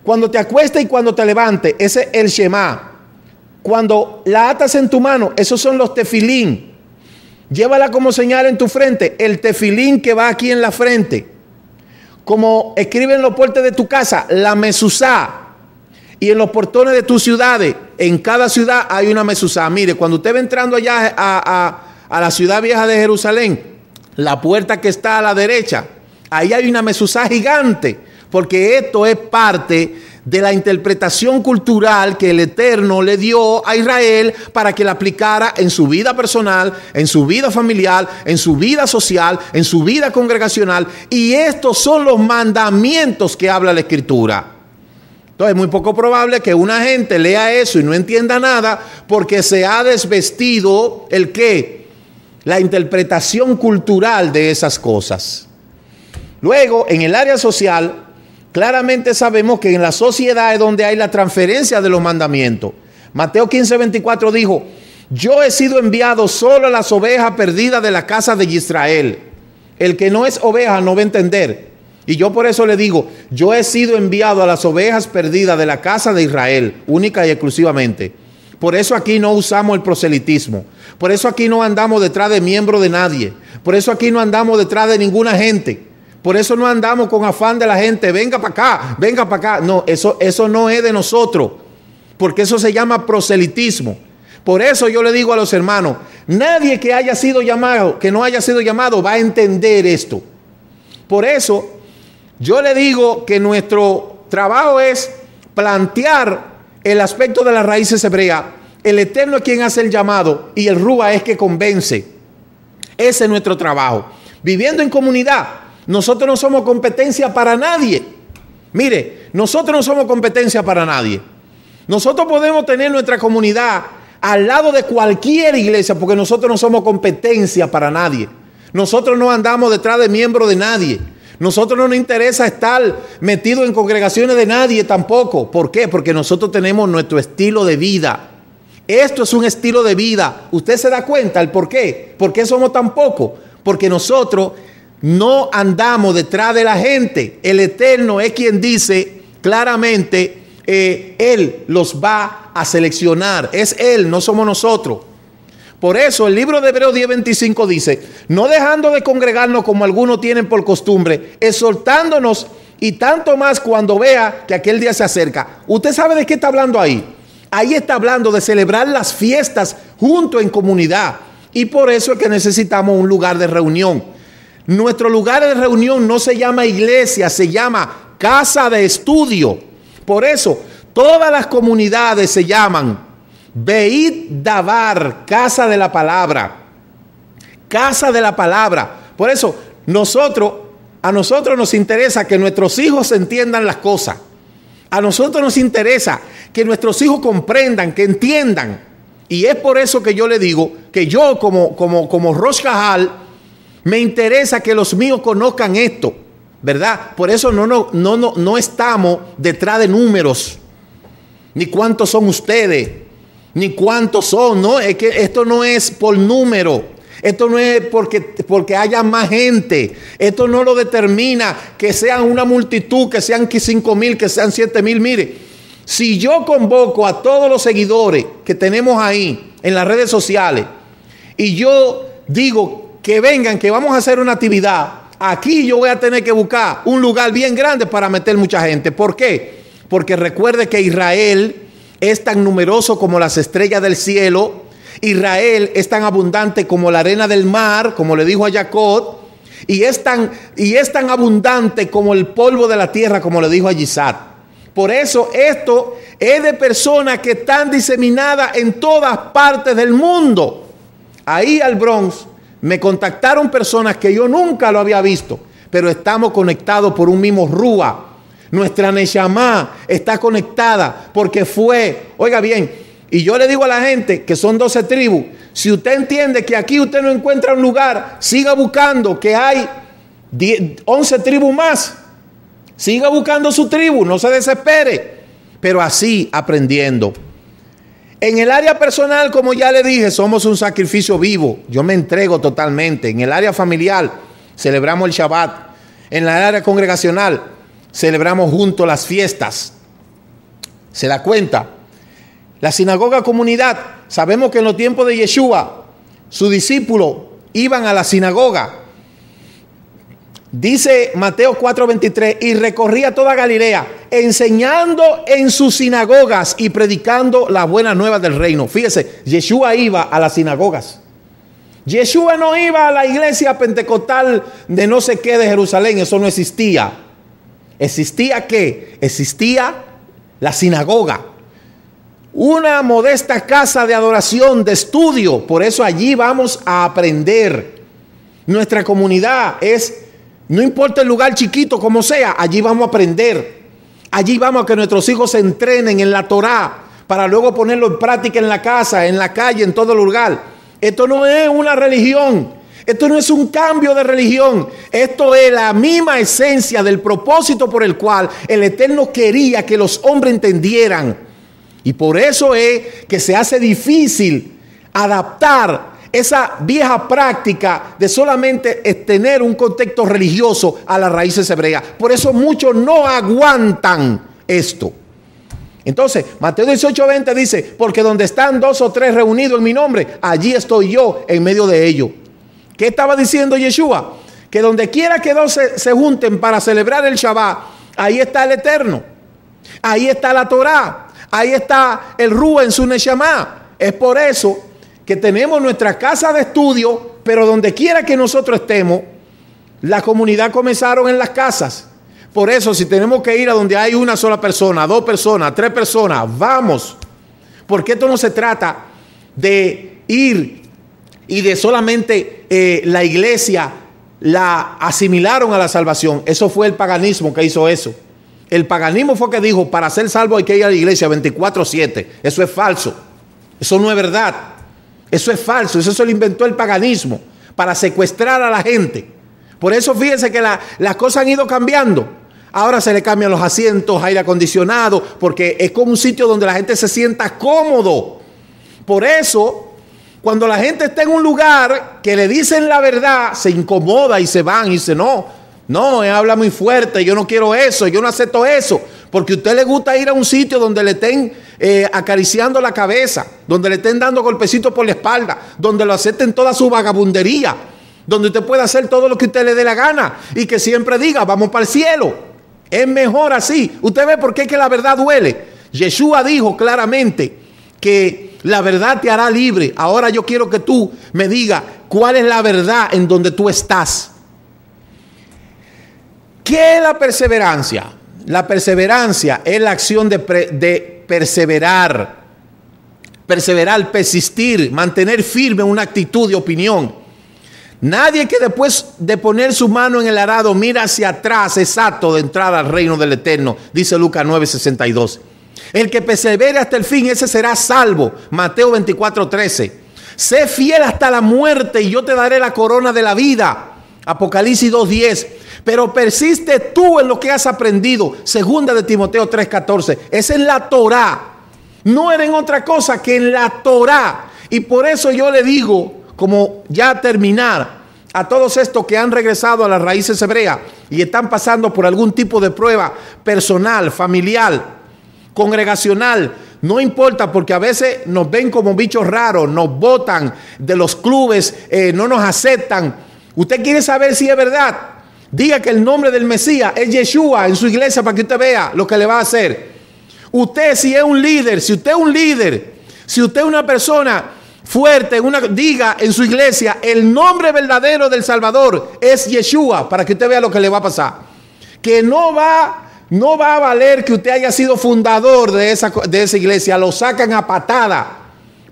cuando te acuesta y cuando te levante ese es el Shema. Cuando la atas en tu mano, esos son los tefilín. Llévala como señal en tu frente, el tefilín que va aquí en la frente. Como escribe en los puertos de tu casa, la mesusá. Y en los portones de tus ciudades, en cada ciudad hay una mesuzá. Mire, cuando usted va entrando allá a, la ciudad vieja de Jerusalén, la puerta que está a la derecha, ahí hay una mesuzá gigante, porque esto es parte de la interpretación cultural que el Eterno le dio a Israel para que la aplicara en su vida personal, en su vida familiar, en su vida social, en su vida congregacional. Y estos son los mandamientos que habla la Escritura. Entonces es muy poco probable que una gente lea eso y no entienda nada porque se ha desvestido el qué, la interpretación cultural de esas cosas. Luego, en el área social, claramente sabemos que en la sociedad es donde hay la transferencia de los mandamientos. Mateo 15, 24 dijo, yo he sido enviado solo a las ovejas perdidas de la casa de Israel. El que no es oveja no va a entender. Y yo por eso le digo, yo he sido enviado a las ovejas perdidas de la casa de Israel, única y exclusivamente. Por eso aquí no usamos el proselitismo. Por eso aquí no andamos detrás de miembros de nadie. Por eso aquí no andamos detrás de ninguna gente. Por eso no andamos con afán de la gente, venga para acá, venga para acá. No, eso, eso no es de nosotros. Porque eso se llama proselitismo. Por eso yo le digo a los hermanos, nadie que haya sido llamado, que no haya sido llamado, va a entender esto. Por eso yo le digo que nuestro trabajo es plantear el aspecto de las raíces hebreas. El Eterno es quien hace el llamado y el Rúa es que convence. Ese es nuestro trabajo. Viviendo en comunidad, nosotros no somos competencia para nadie. Mire, nosotros no somos competencia para nadie. Nosotros podemos tener nuestra comunidad al lado de cualquier iglesia porque nosotros no somos competencia para nadie. Nosotros no andamos detrás de miembros de nadie. Nosotros no nos interesa estar metidos en congregaciones de nadie tampoco. ¿Por qué? Porque nosotros tenemos nuestro estilo de vida. Esto es un estilo de vida. ¿Usted se da cuenta el por qué? ¿Por qué somos tan pocos? Porque nosotros no andamos detrás de la gente. El Eterno es quien dice claramente, eh, Él los va a seleccionar. Es Él, no somos nosotros. Por eso el libro de Hebreos 10:25 dice, no dejando de congregarnos como algunos tienen por costumbre, exhortándonos y tanto más cuando vea que aquel día se acerca. ¿Usted sabe de qué está hablando ahí? Ahí está hablando de celebrar las fiestas junto en comunidad. Y por eso es que necesitamos un lugar de reunión. Nuestro lugar de reunión no se llama iglesia, se llama casa de estudio. Por eso, todas las comunidades se llaman Veid Dabar, casa de la palabra. Casa de la palabra. Por eso, nosotros, a nosotros nos interesa que nuestros hijos entiendan las cosas. A nosotros nos interesa que nuestros hijos comprendan, que entiendan. Y es por eso que yo le digo que yo, como, como, como Rosh Chahal me interesa que los míos conozcan esto. ¿Verdad? Por eso no, no, no, no, no estamos detrás de números, ni cuántos son ustedes, ni cuántos son, no, es que esto no es por número. Esto no es porque, porque haya más gente. Esto no lo determina que sean una multitud, que sean 5 mil, que sean 7 mil. Mire, si yo convoco a todos los seguidores que tenemos ahí en las redes sociales y yo digo que vengan, que vamos a hacer una actividad, aquí yo voy a tener que buscar un lugar bien grande para meter mucha gente. ¿Por qué? Porque recuerde que Israel es tan numeroso como las estrellas del cielo, Israel es tan abundante como la arena del mar, como le dijo a Jacob, y es tan, y es tan abundante como el polvo de la tierra, como le dijo a Gisad. Por eso esto es de personas que están diseminadas en todas partes del mundo. Ahí al Bronx me contactaron personas que yo nunca lo había visto, pero estamos conectados por un mismo rúa nuestra Neshama está conectada porque fue, oiga bien, y yo le digo a la gente que son 12 tribus, si usted entiende que aquí usted no encuentra un lugar, siga buscando que hay 11 tribus más. Siga buscando su tribu, no se desespere, pero así aprendiendo. En el área personal, como ya le dije, somos un sacrificio vivo. Yo me entrego totalmente. En el área familiar, celebramos el Shabbat. En el área congregacional, celebramos juntos las fiestas. ¿Se da cuenta? La sinagoga comunidad, sabemos que en los tiempos de Yeshua, su discípulo, iban a la sinagoga. Dice Mateo 4:23, y recorría toda Galilea, enseñando en sus sinagogas y predicando las buenas nuevas del reino. Fíjese, Yeshua iba a las sinagogas. Yeshua no iba a la iglesia pentecostal de no sé qué de Jerusalén, eso no existía. ¿Existía qué? Existía la sinagoga. Una modesta casa de adoración, de estudio. Por eso allí vamos a aprender. Nuestra comunidad es, no importa el lugar chiquito como sea, allí vamos a aprender. Allí vamos a que nuestros hijos se entrenen en la Torá para luego ponerlo en práctica en la casa, en la calle, en todo lugar. Esto no es una religión. Esto no es un cambio de religión. Esto es la misma esencia del propósito por el cual el Eterno quería que los hombres entendieran. Y por eso es que se hace difícil adaptar esa vieja práctica de solamente tener un contexto religioso a las raíces hebreas. Por eso muchos no aguantan esto. Entonces, Mateo 18:20 dice, porque donde están dos o tres reunidos en mi nombre, allí estoy yo en medio de ellos. ¿Qué estaba diciendo Yeshua? Que donde quiera que dos se, junten para celebrar el Shabbat, ahí está el Eterno. Ahí está la Torah, Ahí está el Rúa en su Neshama. Es por eso que tenemos nuestra casa de estudio, pero donde quiera que nosotros estemos, la comunidad comenzaron en las casas. Por eso, si tenemos que ir a donde hay una sola persona, dos personas, tres personas, vamos. Porque esto no se trata de ir y de solamente eh, la iglesia la asimilaron a la salvación. Eso fue el paganismo que hizo eso. El paganismo fue que dijo, para ser salvo hay que ir a la iglesia 24/7. Eso es falso. Eso no es verdad. Eso es falso. Eso se lo inventó el paganismo para secuestrar a la gente. Por eso fíjense que las cosas han ido cambiando. Ahora se le cambian los asientos, aire acondicionado, porque es como un sitio donde la gente se sienta cómodo. Por eso cuando la gente está en un lugar que le dicen la verdad, se incomoda y se van y dice, no, no, habla muy fuerte, yo no quiero eso, yo no acepto eso. Porque a usted le gusta ir a un sitio donde le estén eh, acariciando la cabeza, donde le estén dando golpecitos por la espalda, donde lo acepten toda su vagabundería, donde usted pueda hacer todo lo que usted le dé la gana y que siempre diga, vamos para el cielo. Es mejor así. Usted ve por qué es que la verdad duele. Yeshua dijo claramente, que la verdad te hará libre. Ahora yo quiero que tú me digas cuál es la verdad en donde tú estás. ¿Qué es la perseverancia? La perseverancia es la acción de, perseverar, perseverar, persistir, mantener firme una actitud de opinión. Nadie que después de poner su mano en el arado mira hacia atrás, exacto, de entrar al reino del Eterno, dice Lucas 9:62. El que persevere hasta el fin, ese será salvo. Mateo 24, 13. Sé fiel hasta la muerte y yo te daré la corona de la vida. Apocalipsis 2.10. Pero persiste tú en lo que has aprendido. Segunda de Timoteo 3.14. Es la Torah. No era en otra cosa que en la Torah. Y por eso yo le digo, como ya terminar, a todos estos que han regresado a las raíces hebreas y están pasando por algún tipo de prueba personal, familiar, congregacional. No importa, porque a veces nos ven como bichos raros, nos votan de los clubes, eh, no nos aceptan. Usted quiere saber si es verdad. Diga que el nombre del Mesías es Yeshua en su iglesia para que usted vea lo que le va a hacer. Usted si es un líder, si usted es un líder, si usted es una persona fuerte, diga en su iglesia, el nombre verdadero del Salvador es Yeshua para que usted vea lo que le va a pasar. Que no va no va a valer que usted haya sido fundador de esa, iglesia. Lo sacan a patada.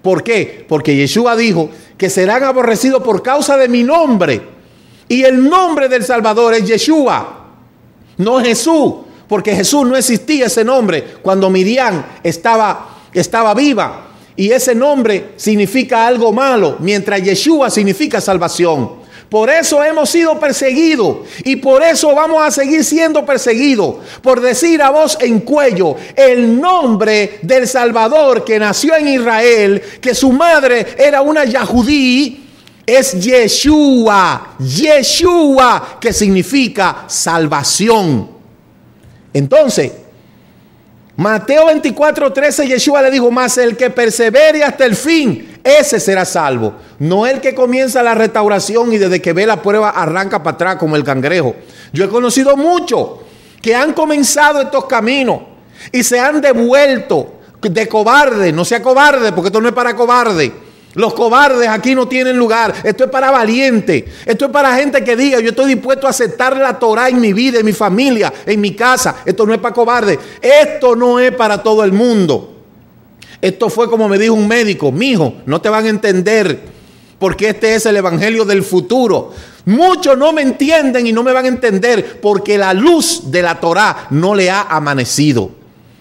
¿Por qué? Porque Yeshua dijo que serán aborrecidos por causa de mi nombre. Y el nombre del Salvador es Yeshua, no Jesús. Porque Jesús no existía ese nombre cuando Miriam estaba, estaba viva. Y ese nombre significa algo malo, mientras Yeshua significa salvación. Por eso hemos sido perseguidos y por eso vamos a seguir siendo perseguidos. Por decir a vos en cuello el nombre del Salvador que nació en Israel, que su madre era una yahudí, es Yeshua. Yeshua, que significa salvación. Entonces, Mateo 24, 13, Yeshua le dijo, más el que persevere hasta el fin, ese será salvo. No el que comienza la restauración y desde que ve la prueba arranca para atrás como el cangrejo. Yo he conocido muchos que han comenzado estos caminos y se han devuelto de cobarde. No sea cobarde, porque esto no es para cobarde. Los cobardes aquí no tienen lugar. Esto es para valiente. Esto es para gente que diga, yo estoy dispuesto a aceptar la Torah en mi vida, en mi familia, en mi casa. Esto no es para cobarde. Esto no es para todo el mundo. Esto fue como me dijo un médico, mijo, no te van a entender porque este es el Evangelio del futuro. Muchos no me entienden y no me van a entender porque la luz de la Torá no le ha amanecido.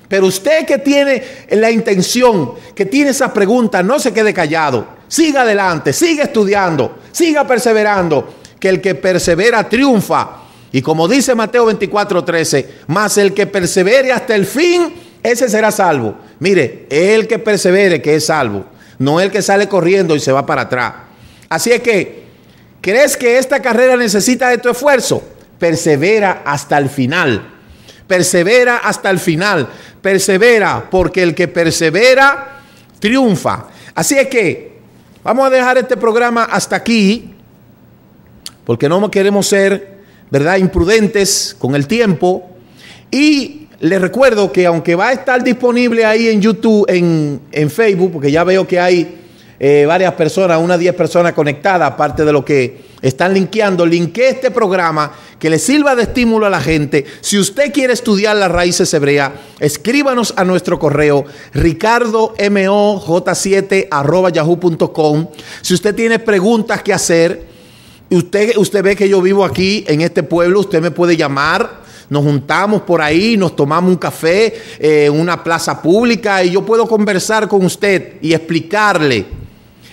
Pero usted que tiene la intención, que tiene esa pregunta, no se quede callado. Siga adelante, siga estudiando, siga perseverando, que el que persevera triunfa. Y como dice Mateo 24, 13, más el que persevere hasta el fin, ese será salvo. Mire, el que persevere que es salvo, no el que sale corriendo y se va para atrás. Así es que, ¿crees que esta carrera necesita de tu esfuerzo? Persevera hasta el final. Persevera hasta el final. Persevera, porque el que persevera, triunfa. Así es que, vamos a dejar este programa hasta aquí, porque no queremos ser, ¿verdad?, imprudentes con el tiempo. Y les recuerdo que aunque va a estar disponible ahí en YouTube, en, en Facebook, porque ya veo que hay eh, varias personas, unas 10 personas conectadas, aparte de lo que están linkeando. linqué este programa que le sirva de estímulo a la gente. Si usted quiere estudiar las raíces hebreas, escríbanos a nuestro correo ricardomoj7.yahoo.com. Si usted tiene preguntas que hacer, usted, usted ve que yo vivo aquí en este pueblo, usted me puede llamar nos juntamos por ahí, nos tomamos un café en eh, una plaza pública y yo puedo conversar con usted y explicarle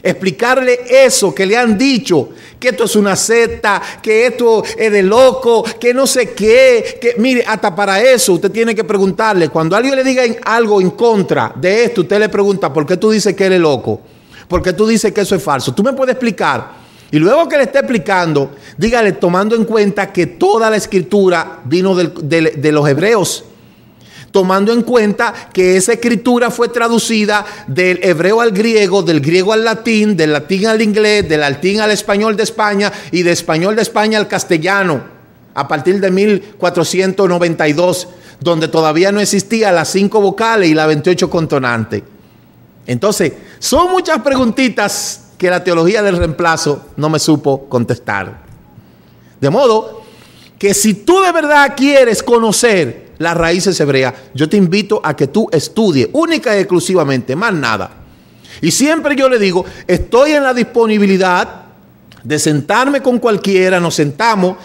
Explicarle eso que le han dicho, que esto es una seta, que esto es de loco, que no sé qué, que mire, hasta para eso usted tiene que preguntarle, cuando alguien le diga algo en contra de esto, usted le pregunta, ¿por qué tú dices que eres loco? ¿Por qué tú dices que eso es falso? ¿Tú me puedes explicar? Y luego que le esté explicando, dígale tomando en cuenta que toda la escritura vino de los hebreos tomando en cuenta que esa escritura fue traducida del hebreo al griego, del griego al latín, del latín al inglés, del latín al español de España y de español de España al castellano a partir de 1492, donde todavía no existía las cinco vocales y la 28 contonante... Entonces, son muchas preguntitas que la teología del reemplazo no me supo contestar. De modo que si tú de verdad quieres conocer las raíces hebreas. Yo te invito a que tú estudies única y exclusivamente, más nada. Y siempre yo le digo, estoy en la disponibilidad de sentarme con cualquiera, nos sentamos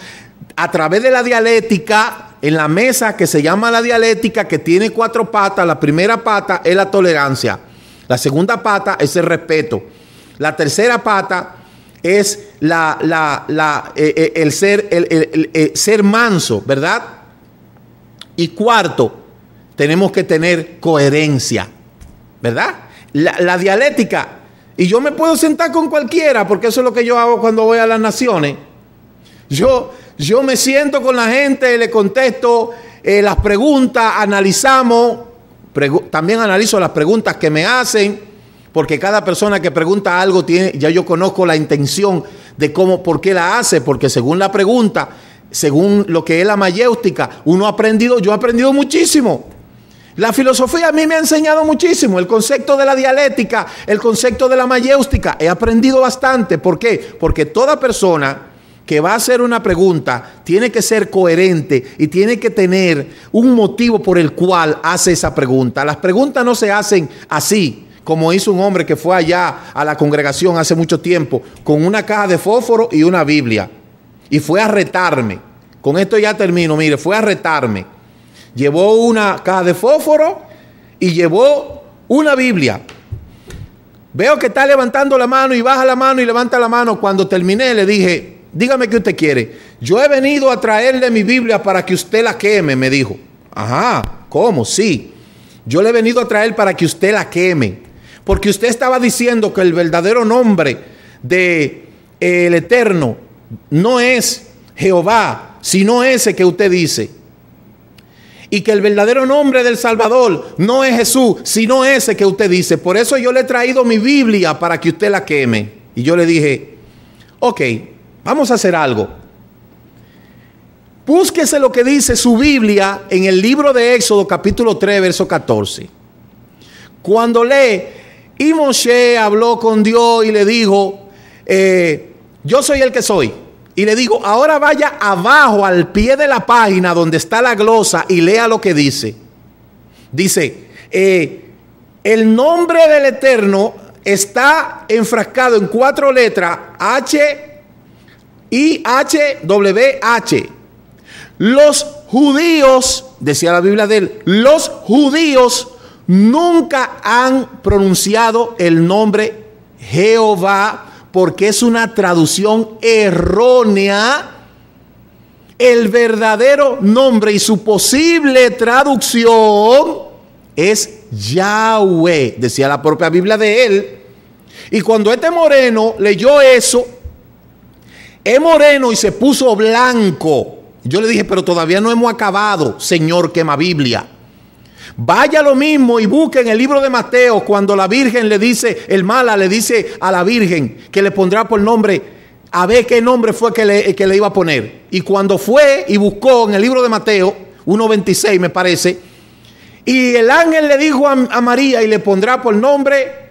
a través de la dialéctica, en la mesa que se llama la dialéctica, que tiene cuatro patas, la primera pata es la tolerancia, la segunda pata es el respeto, la tercera pata es la, la, eh, eh, el, ser, el eh, ser manso, ¿verdad? Y cuarto, tenemos que tener coherencia, ¿verdad? La, la, dialéctica. Y yo me puedo sentar con cualquiera, porque eso es lo que yo hago cuando voy a las naciones. Yo, yo me siento con la gente, le contesto eh, las preguntas, analizamos, también analizo las preguntas que me hacen, porque cada persona que pregunta algo tiene, ya yo conozco la intención de cómo, por qué la hace, porque según la pregunta, según lo que es la mayéustica, uno ha aprendido, yo he aprendido muchísimo. La filosofía a mí me ha enseñado muchísimo, el concepto de la dialéctica, el concepto de la mayéustica, he aprendido bastante. ¿Por qué? Porque toda persona que va a hacer una pregunta tiene que ser coherente y tiene que tener un motivo por el cual hace esa pregunta. Las preguntas no se hacen así, como hizo un hombre que fue allá a la congregación hace mucho tiempo, con una caja de fósforo y una Biblia y fue a retarme. Con esto ya termino, mire, fue a retarme. Llevó una caja de fósforo y llevó una Biblia. Veo que está levantando la mano y baja la mano y levanta la mano. Cuando terminé le dije, dígame qué usted quiere. Yo he venido a traerle mi Biblia para que usted la queme, me dijo. Ajá, ¿cómo? Sí. Yo le he venido a traer para que usted la queme. Porque usted estaba diciendo que el verdadero nombre del de, eh, el Eterno no es Jehová, sino ese que usted dice. Y que el verdadero nombre del Salvador no es Jesús, sino ese que usted dice. Por eso yo le he traído mi Biblia para que usted la queme. Y yo le dije, ok, vamos a hacer algo. Búsquese lo que dice su Biblia en el libro de Éxodo capítulo 3, verso 14. Cuando lee, y Moshe habló con Dios y le dijo, eh, yo soy el que soy. Y le digo, ahora vaya abajo al pie de la página donde está la glosa y lea lo que dice. Dice, eh, el nombre del Eterno está enfrascado en cuatro letras, H, I, H, W, H. Los judíos, decía la Biblia de él, los judíos nunca han pronunciado el nombre Jehová porque es una traducción errónea. El verdadero nombre y su posible traducción es Yahweh, decía la propia Biblia de él. Y cuando este moreno leyó eso, es moreno y se puso blanco. Yo le dije, pero todavía no hemos acabado, señor quema Biblia. Vaya lo mismo y busque en el libro de Mateo cuando la Virgen le dice, el mala le dice a la Virgen que le pondrá por nombre, a ver qué nombre fue que le, que le iba a poner. Y cuando fue y buscó en el libro de Mateo, 1.26 me parece, y el ángel le dijo a, María y le pondrá por nombre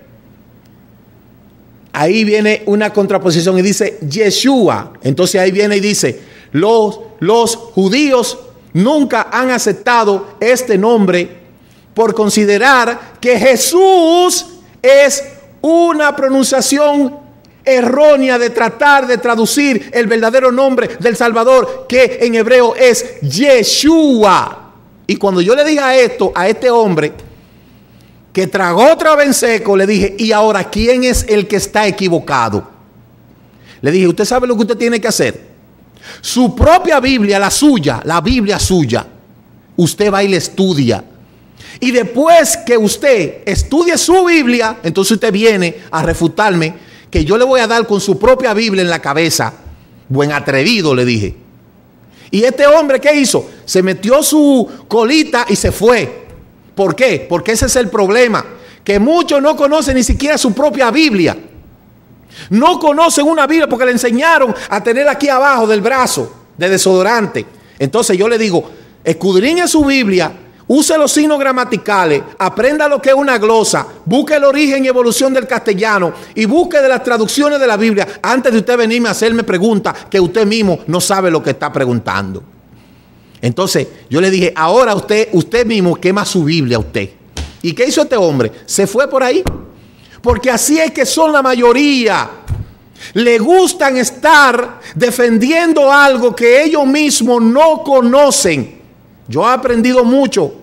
ahí viene una contraposición y dice Yeshua. Entonces ahí viene y dice, los, los, judíos nunca han aceptado este nombre por considerar que Jesús es una pronunciación errónea de tratar de traducir el verdadero nombre del Salvador, que en hebreo es Yeshua. Y cuando yo le a esto a este hombre, que tragó otra vez en seco, le dije, ¿y ahora quién es el que está equivocado? Le dije, usted sabe lo que usted tiene que hacer. Su propia Biblia, la suya, la Biblia suya, usted va y la estudia. Y después que usted estudie su Biblia, entonces usted viene a refutarme que yo le voy a dar con su propia Biblia en la cabeza. Buen atrevido, le dije. Y este hombre, ¿qué hizo? Se metió su colita y se fue. ¿Por qué? Porque ese es el problema. Que muchos no conocen ni siquiera su propia Biblia. No conocen una Biblia porque le enseñaron a tener aquí abajo del brazo de desodorante. Entonces yo le digo, escudriñe su Biblia Use los signos gramaticales, aprenda lo que es una glosa, busque el origen y evolución del castellano y busque de las traducciones de la Biblia antes de usted venirme a hacerme preguntas que usted mismo no sabe lo que está preguntando. Entonces, yo le dije, ahora usted, usted mismo quema su Biblia a usted. ¿Y qué hizo este hombre? Se fue por ahí. Porque así es que son la mayoría. Le gustan estar defendiendo algo que ellos mismos no conocen. Yo he aprendido mucho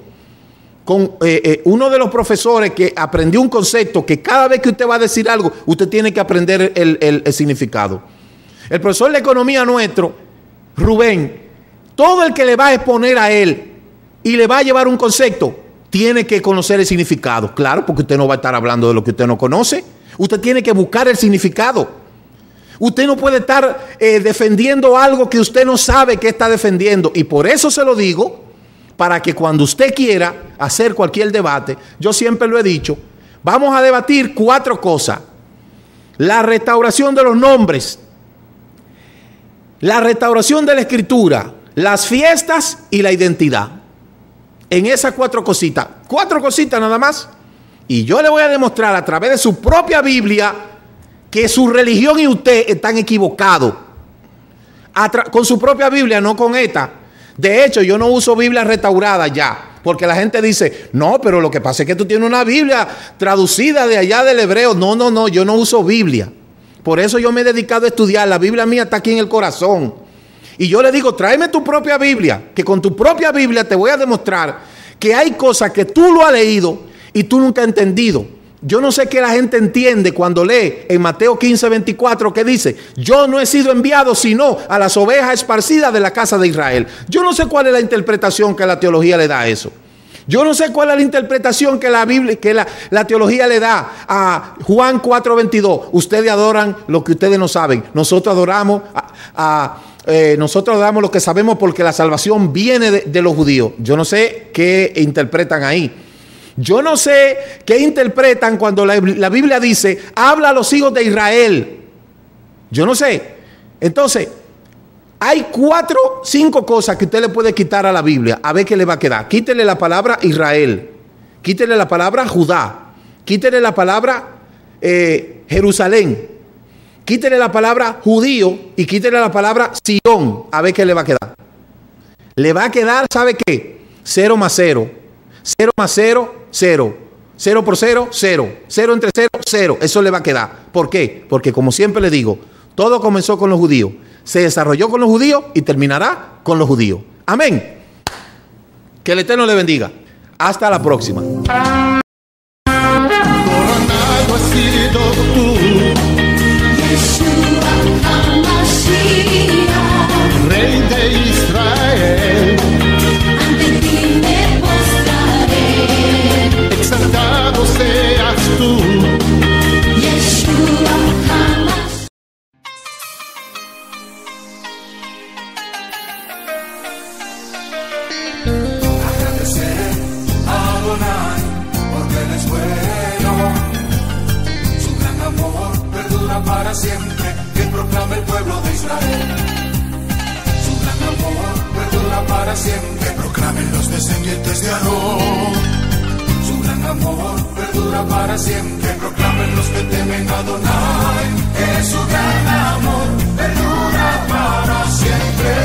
con eh, eh, uno de los profesores que aprendió un concepto que cada vez que usted va a decir algo, usted tiene que aprender el, significado. El profesor de economía nuestro, Rubén, todo el que le va a exponer a él y le va a llevar un concepto, tiene que conocer el significado. Claro, porque usted no va a estar hablando de lo que usted no conoce. Usted tiene que buscar el significado. Usted no puede estar eh, defendiendo algo que usted no sabe que está defendiendo. Y por eso se lo digo, para que cuando usted quiera hacer cualquier debate, yo siempre lo he dicho, vamos a debatir cuatro cosas. La restauración de los nombres, la restauración de la escritura, las fiestas y la identidad. En esas cuatro cositas, cuatro cositas nada más. Y yo le voy a demostrar a través de su propia Biblia que su religión y usted están equivocados. con su propia Biblia, no con esta. De hecho, yo no uso Biblia restaurada ya. Porque la gente dice, no, pero lo que pasa es que tú tienes una Biblia traducida de allá del hebreo. No, no, no, yo no uso Biblia. Por eso yo me he dedicado a estudiar. La Biblia mía está aquí en el corazón. Y yo le digo, tráeme tu propia Biblia, que con tu propia Biblia te voy a demostrar que hay cosas que tú lo has leído y tú nunca has entendido. Yo no sé qué la gente entiende cuando lee en Mateo 15, 24 que dice, yo no he sido enviado sino a las ovejas esparcidas de la casa de Israel. Yo no sé cuál es la interpretación que la teología le da a eso. Yo no sé cuál es la interpretación que la Biblia, que la, teología le da a Juan 4:22. Ustedes adoran lo que ustedes no saben. Nosotros adoramos a, eh, nosotros damos lo que sabemos porque la salvación viene de, de los judíos. Yo no sé qué interpretan ahí. Yo no sé qué interpretan cuando la, Biblia dice, habla a los hijos de Israel. Yo no sé. Entonces, hay cuatro, cinco cosas que usted le puede quitar a la Biblia. A ver qué le va a quedar. Quítele la palabra Israel. Quítele la palabra Judá. Quítele la palabra eh, Jerusalén. Quítele la palabra judío y quítele la palabra Sion. A ver qué le va a quedar. Le va a quedar, ¿sabe qué? Cero más cero. Cero más cero cero. Cero por cero, cero. Cero entre cero, cero. Eso le va a quedar. ¿Por qué? Porque como siempre le digo, todo comenzó con los judíos, se desarrolló con los judíos y terminará con los judíos. Amén. Que el Eterno le bendiga. Hasta la próxima. siempre proclamen los descendientes de Aarón. Su gran amor perdura para siempre, proclamen los que temen a Adonai. Que su gran amor perdura para siempre.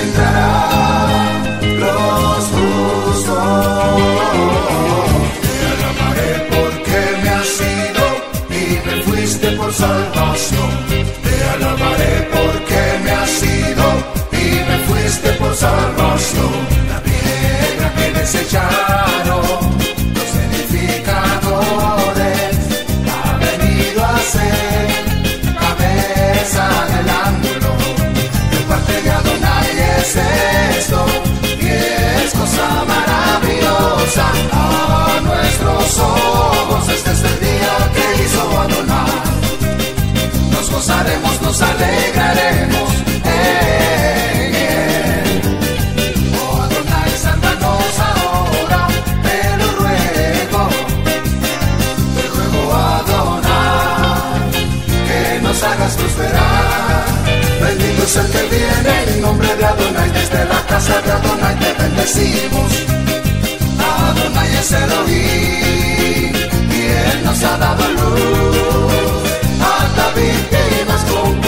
Entrará es esto? es cosa maravillosa. A nuestros ojos este es el día que hizo Adonai. Nos gozaremos, nos alegraremos. Oh Adonai, ahora, te lo ruego. Te ruego Adonai, que nos hagas prosperar. Bendito es el que viene en nombre de Adonai. Alabanza de Adonai te bendecimos. Adonai es Elohim y Él nos ha dado luz. A David que ibas con